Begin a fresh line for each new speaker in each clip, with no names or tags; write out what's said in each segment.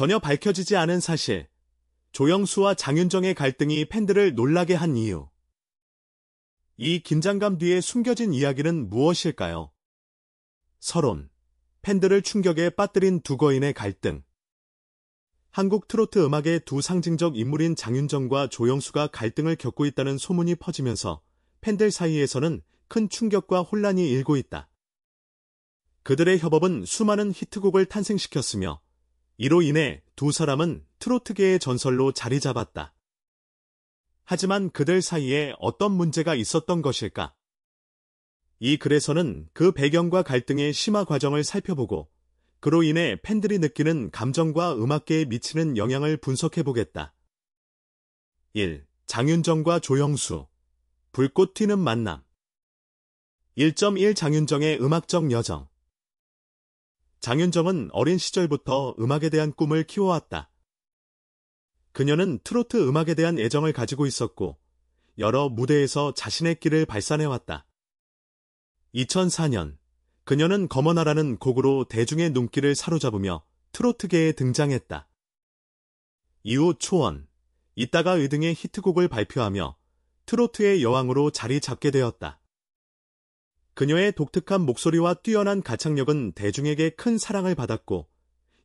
전혀 밝혀지지 않은 사실. 조영수와 장윤정의 갈등이 팬들을 놀라게 한 이유. 이 긴장감 뒤에 숨겨진 이야기는 무엇일까요? 서론. 팬들을 충격에 빠뜨린 두 거인의 갈등. 한국 트로트 음악의 두 상징적 인물인 장윤정과 조영수가 갈등을 겪고 있다는 소문이 퍼지면서 팬들 사이에서는 큰 충격과 혼란이 일고 있다. 그들의 협업은 수많은 히트곡을 탄생시켰으며 이로 인해 두 사람은 트로트계의 전설로 자리 잡았다. 하지만 그들 사이에 어떤 문제가 있었던 것일까? 이 글에서는 그 배경과 갈등의 심화 과정을 살펴보고 그로 인해 팬들이 느끼는 감정과 음악계에 미치는 영향을 분석해보겠다. 1. 장윤정과 조영수 불꽃 튀는 만남 1.1 장윤정의 음악적 여정 장윤정은 어린 시절부터 음악에 대한 꿈을 키워왔다. 그녀는 트로트 음악에 대한 애정을 가지고 있었고 여러 무대에서 자신의 끼를 발산해왔다. 2004년 그녀는 검언나라는 곡으로 대중의 눈길을 사로잡으며 트로트계에 등장했다. 이후 초원, 이따가의 등의 히트곡을 발표하며 트로트의 여왕으로 자리 잡게 되었다. 그녀의 독특한 목소리와 뛰어난 가창력은 대중에게 큰 사랑을 받았고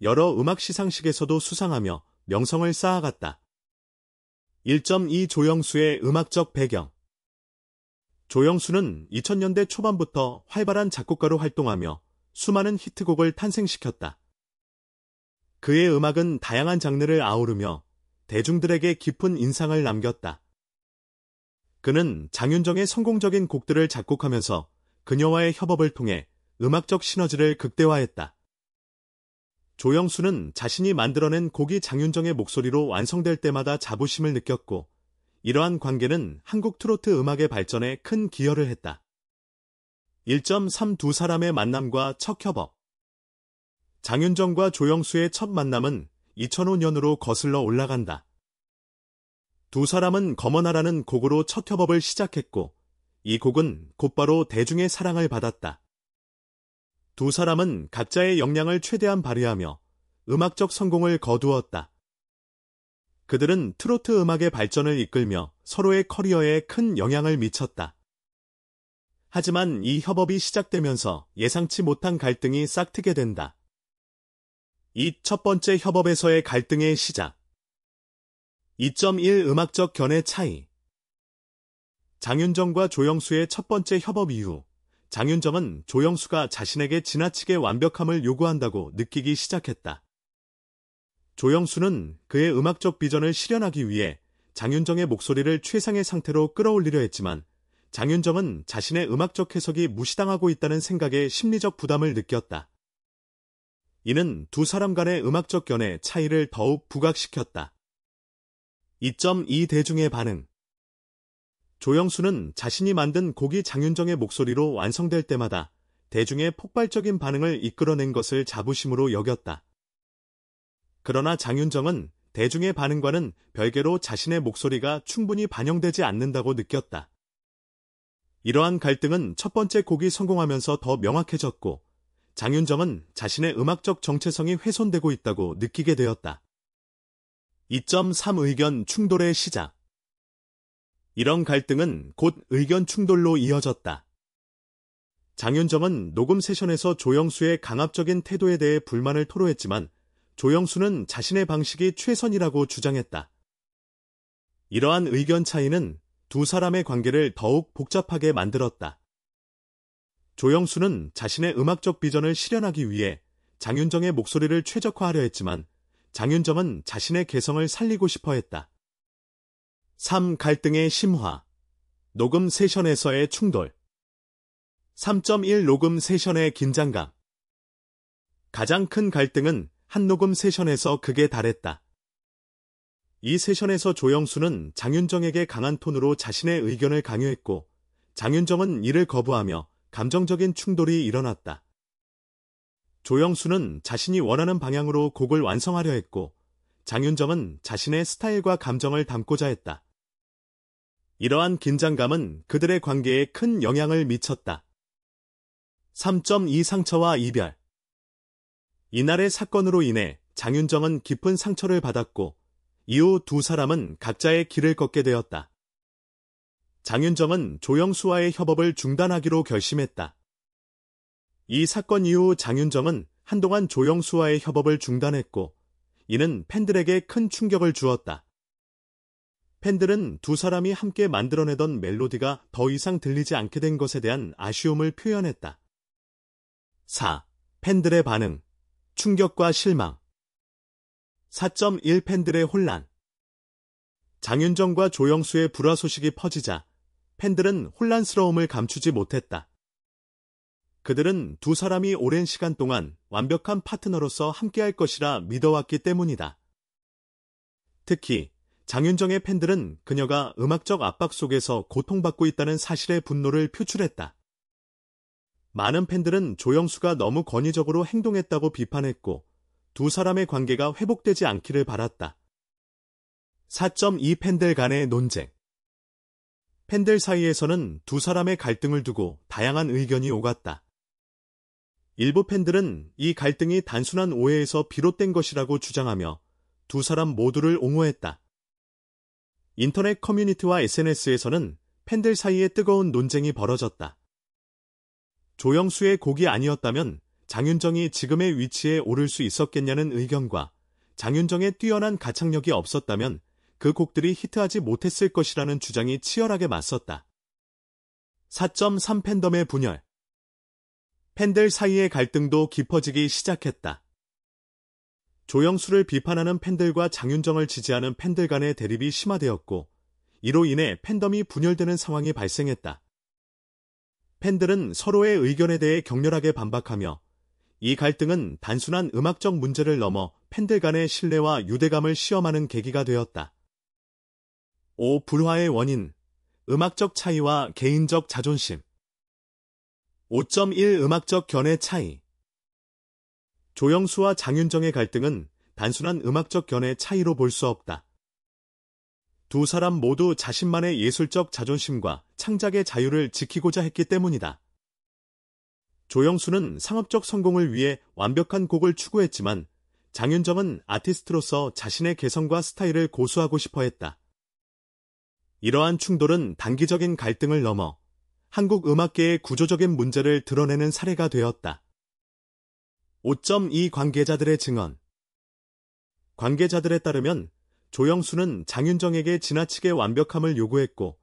여러 음악 시상식에서도 수상하며 명성을 쌓아갔다. 1.2 조영수의 음악적 배경 조영수는 2000년대 초반부터 활발한 작곡가로 활동하며 수많은 히트곡을 탄생시켰다. 그의 음악은 다양한 장르를 아우르며 대중들에게 깊은 인상을 남겼다. 그는 장윤정의 성공적인 곡들을 작곡하면서 그녀와의 협업을 통해 음악적 시너지를 극대화했다. 조영수는 자신이 만들어낸 곡이 장윤정의 목소리로 완성될 때마다 자부심을 느꼈고 이러한 관계는 한국 트로트 음악의 발전에 큰 기여를 했다. 1.3 두 사람의 만남과 첫 협업 장윤정과 조영수의 첫 만남은 2005년으로 거슬러 올라간다. 두 사람은 검언나라는 곡으로 첫 협업을 시작했고 이 곡은 곧바로 대중의 사랑을 받았다. 두 사람은 각자의 역량을 최대한 발휘하며 음악적 성공을 거두었다. 그들은 트로트 음악의 발전을 이끌며 서로의 커리어에 큰 영향을 미쳤다. 하지만 이 협업이 시작되면서 예상치 못한 갈등이 싹트게 된다. 이 첫 번째 협업에서의 갈등의 시작. 2.1 음악적 견해 차이. 장윤정과 조영수의 첫 번째 협업 이후 장윤정은 조영수가 자신에게 지나치게 완벽함을 요구한다고 느끼기 시작했다. 조영수는 그의 음악적 비전을 실현하기 위해 장윤정의 목소리를 최상의 상태로 끌어올리려 했지만 장윤정은 자신의 음악적 해석이 무시당하고 있다는 생각에 심리적 부담을 느꼈다. 이는 두 사람 간의 음악적 견해 차이를 더욱 부각시켰다. 2.2 대중의 반응 조영수는 자신이 만든 곡이 장윤정의 목소리로 완성될 때마다 대중의 폭발적인 반응을 이끌어낸 것을 자부심으로 여겼다. 그러나 장윤정은 대중의 반응과는 별개로 자신의 목소리가 충분히 반영되지 않는다고 느꼈다. 이러한 갈등은 첫 번째 곡이 성공하면서 더 명확해졌고 장윤정은 자신의 음악적 정체성이 훼손되고 있다고 느끼게 되었다. 2.3 의견 충돌의 시작 이런 갈등은 곧 의견 충돌로 이어졌다. 장윤정은 녹음 세션에서 조영수의 강압적인 태도에 대해 불만을 토로했지만 조영수는 자신의 방식이 최선이라고 주장했다. 이러한 의견 차이는 두 사람의 관계를 더욱 복잡하게 만들었다. 조영수는 자신의 음악적 비전을 실현하기 위해 장윤정의 목소리를 최적화하려 했지만 장윤정은 자신의 개성을 살리고 싶어 했다. 3. 갈등의 심화 녹음 세션에서의 충돌 3.1 녹음 세션의 긴장감 가장 큰 갈등은 한 녹음 세션에서 극에 달했다. 이 세션에서 조영수는 장윤정에게 강한 톤으로 자신의 의견을 강요했고 장윤정은 이를 거부하며 감정적인 충돌이 일어났다. 조영수는 자신이 원하는 방향으로 곡을 완성하려 했고 장윤정은 자신의 스타일과 감정을 담고자 했다. 이러한 긴장감은 그들의 관계에 큰 영향을 미쳤다. 3.2 상처와 이별 이날의 사건으로 인해 장윤정은 깊은 상처를 받았고 이후 두 사람은 각자의 길을 걷게 되었다. 장윤정은 조영수와의 협업을 중단하기로 결심했다. 이 사건 이후 장윤정은 한동안 조영수와의 협업을 중단했고 이는 팬들에게 큰 충격을 주었다. 팬들은 두 사람이 함께 만들어내던 멜로디가 더 이상 들리지 않게 된 것에 대한 아쉬움을 표현했다. 4. 팬들의 반응. 충격과 실망. 4.1 팬들의 혼란. 장윤정과 조영수의 불화 소식이 퍼지자 팬들은 혼란스러움을 감추지 못했다. 그들은 두 사람이 오랜 시간 동안 완벽한 파트너로서 함께할 것이라 믿어왔기 때문이다. 특히 장윤정의 팬들은 그녀가 음악적 압박 속에서 고통받고 있다는 사실의 분노를 표출했다. 많은 팬들은 조영수가 너무 권위적으로 행동했다고 비판했고 두 사람의 관계가 회복되지 않기를 바랐다. 4.2 팬들 간의 논쟁 팬들 사이에서는 두 사람의 갈등을 두고 다양한 의견이 오갔다. 일부 팬들은 이 갈등이 단순한 오해에서 비롯된 것이라고 주장하며 두 사람 모두를 옹호했다. 인터넷 커뮤니티와 SNS에서는 팬들 사이에 뜨거운 논쟁이 벌어졌다. 조영수의 곡이 아니었다면 장윤정이 지금의 위치에 오를 수 있었겠냐는 의견과 장윤정의 뛰어난 가창력이 없었다면 그 곡들이 히트하지 못했을 것이라는 주장이 치열하게 맞섰다. 4.3 팬덤의 분열 팬들 사이의 갈등도 깊어지기 시작했다. 조영수를 비판하는 팬들과 장윤정을 지지하는 팬들 간의 대립이 심화되었고 이로 인해 팬덤이 분열되는 상황이 발생했다. 팬들은 서로의 의견에 대해 격렬하게 반박하며 이 갈등은 단순한 음악적 문제를 넘어 팬들 간의 신뢰와 유대감을 시험하는 계기가 되었다. 5. 불화의 원인 음악적 차이와 개인적 자존심 5.1 음악적 견해 차이 조영수와 장윤정의 갈등은 단순한 음악적 견해 차이로 볼 수 없다. 두 사람 모두 자신만의 예술적 자존심과 창작의 자유를 지키고자 했기 때문이다. 조영수는 상업적 성공을 위해 완벽한 곡을 추구했지만 장윤정은 아티스트로서 자신의 개성과 스타일을 고수하고 싶어 했다. 이러한 충돌은 단기적인 갈등을 넘어 한국 음악계의 구조적인 문제를 드러내는 사례가 되었다. 5.2 관계자들의 증언 관계자들에 따르면 조영수는 장윤정에게 지나치게 완벽함을 요구했고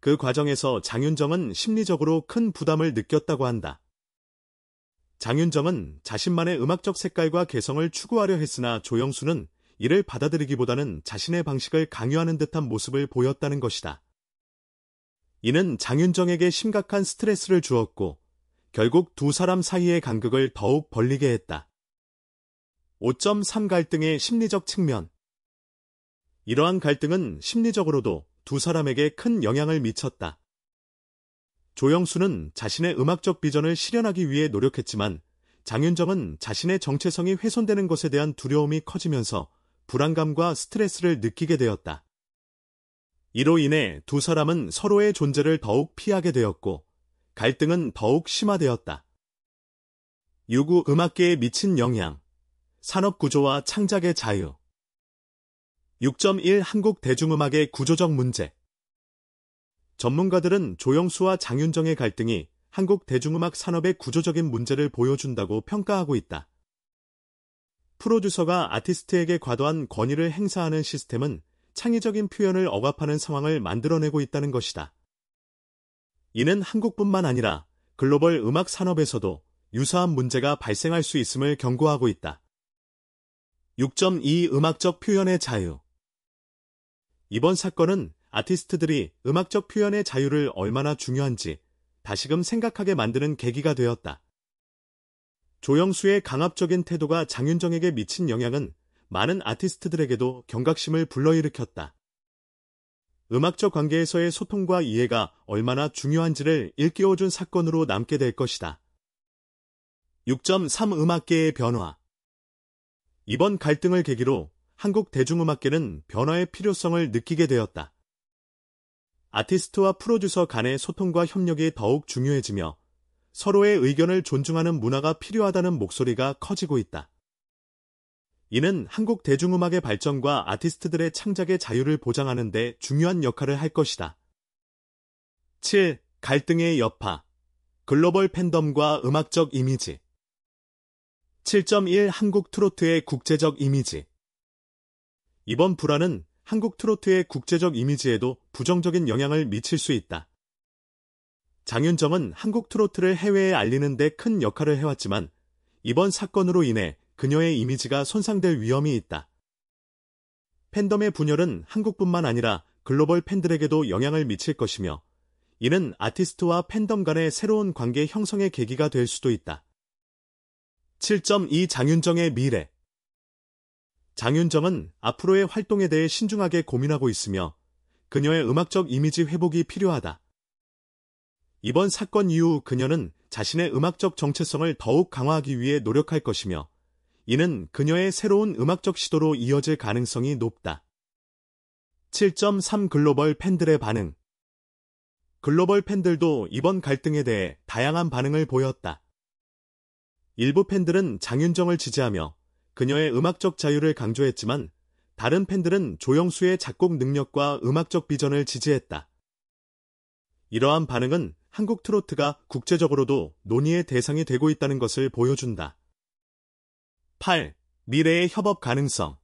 그 과정에서 장윤정은 심리적으로 큰 부담을 느꼈다고 한다. 장윤정은 자신만의 음악적 색깔과 개성을 추구하려 했으나 조영수는 이를 받아들이기보다는 자신의 방식을 강요하는 듯한 모습을 보였다는 것이다. 이는 장윤정에게 심각한 스트레스를 주었고 결국 두 사람 사이의 간극을 더욱 벌리게 했다. 5.3 갈등의 심리적 측면 이러한 갈등은 심리적으로도 두 사람에게 큰 영향을 미쳤다. 조영수는 자신의 음악적 비전을 실현하기 위해 노력했지만 장윤정은 자신의 정체성이 훼손되는 것에 대한 두려움이 커지면서 불안감과 스트레스를 느끼게 되었다. 이로 인해 두 사람은 서로의 존재를 더욱 피하게 되었고 갈등은 더욱 심화되었다. 유구 음악계에 미친 영향, 산업 구조와 창작의 자유. 6.1 한국 대중음악의 구조적 문제. 전문가들은 조영수와 장윤정의 갈등이 한국 대중음악 산업의 구조적인 문제를 보여준다고 평가하고 있다. 프로듀서가 아티스트에게 과도한 권위를 행사하는 시스템은 창의적인 표현을 억압하는 상황을 만들어내고 있다는 것이다. 이는 한국뿐만 아니라 글로벌 음악 산업에서도 유사한 문제가 발생할 수 있음을 경고하고 있다. 6.2 음악적 표현의 자유 이번 사건은 아티스트들이 음악적 표현의 자유를 얼마나 중요한지 다시금 생각하게 만드는 계기가 되었다. 조영수의 강압적인 태도가 장윤정에게 미친 영향은 많은 아티스트들에게도 경각심을 불러일으켰다. 음악적 관계에서의 소통과 이해가 얼마나 중요한지를 일깨워준 사건으로 남게 될 것이다. 6.3 음악계의 변화 이번 갈등을 계기로 한국 대중음악계는 변화의 필요성을 느끼게 되었다. 아티스트와 프로듀서 간의 소통과 협력이 더욱 중요해지며 서로의 의견을 존중하는 문화가 필요하다는 목소리가 커지고 있다. 이는 한국 대중음악의 발전과 아티스트들의 창작의 자유를 보장하는 데 중요한 역할을 할 것이다. 7. 갈등의 여파 글로벌 팬덤과 음악적 이미지 7.1 한국 트로트의 국제적 이미지 이번 불안은 한국 트로트의 국제적 이미지에도 부정적인 영향을 미칠 수 있다. 장윤정은 한국 트로트를 해외에 알리는 데 큰 역할을 해왔지만 이번 사건으로 인해 그녀의 이미지가 손상될 위험이 있다. 팬덤의 분열은 한국뿐만 아니라 글로벌 팬들에게도 영향을 미칠 것이며 이는 아티스트와 팬덤 간의 새로운 관계 형성의 계기가 될 수도 있다. 7.2 장윤정의 미래 장윤정은 앞으로의 활동에 대해 신중하게 고민하고 있으며 그녀의 음악적 이미지 회복이 필요하다. 이번 사건 이후 그녀는 자신의 음악적 정체성을 더욱 강화하기 위해 노력할 것이며 이는 그녀의 새로운 음악적 시도로 이어질 가능성이 높다. 7.3 글로벌 팬들의 반응 글로벌 팬들도 이번 갈등에 대해 다양한 반응을 보였다. 일부 팬들은 장윤정을 지지하며 그녀의 음악적 자유를 강조했지만 다른 팬들은 조영수의 작곡 능력과 음악적 비전을 지지했다. 이러한 반응은 한국 트로트가 국제적으로도 논의의 대상이 되고 있다는 것을 보여준다. 8. 미래의 협업 가능성.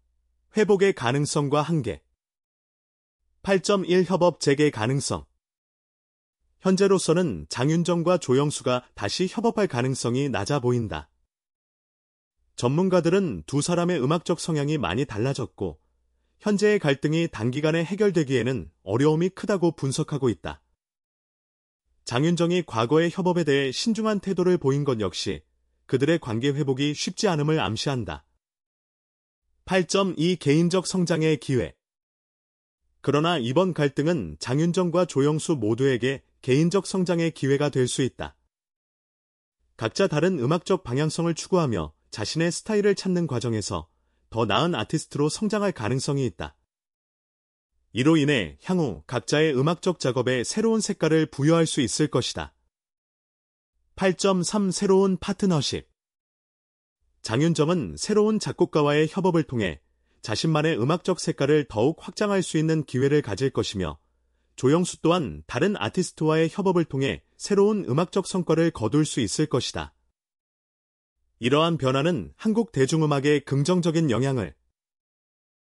회복의 가능성과 한계. 8.1 협업 재개 가능성. 현재로서는 장윤정과 조영수가 다시 협업할 가능성이 낮아 보인다. 전문가들은 두 사람의 음악적 성향이 많이 달라졌고, 현재의 갈등이 단기간에 해결되기에는 어려움이 크다고 분석하고 있다. 장윤정이 과거의 협업에 대해 신중한 태도를 보인 것 역시 그들의 관계 회복이 쉽지 않음을 암시한다. 8.2 개인적 성장의 기회 그러나 이번 갈등은 장윤정과 조영수 모두에게 개인적 성장의 기회가 될 수 있다. 각자 다른 음악적 방향성을 추구하며 자신의 스타일을 찾는 과정에서 더 나은 아티스트로 성장할 가능성이 있다. 이로 인해 향후 각자의 음악적 작업에 새로운 색깔을 부여할 수 있을 것이다. 8.3 새로운 파트너십 장윤정은 새로운 작곡가와의 협업을 통해 자신만의 음악적 색깔을 더욱 확장할 수 있는 기회를 가질 것이며 조영수 또한 다른 아티스트와의 협업을 통해 새로운 음악적 성과를 거둘 수 있을 것이다. 이러한 변화는 한국 대중음악에 긍정적인 영향을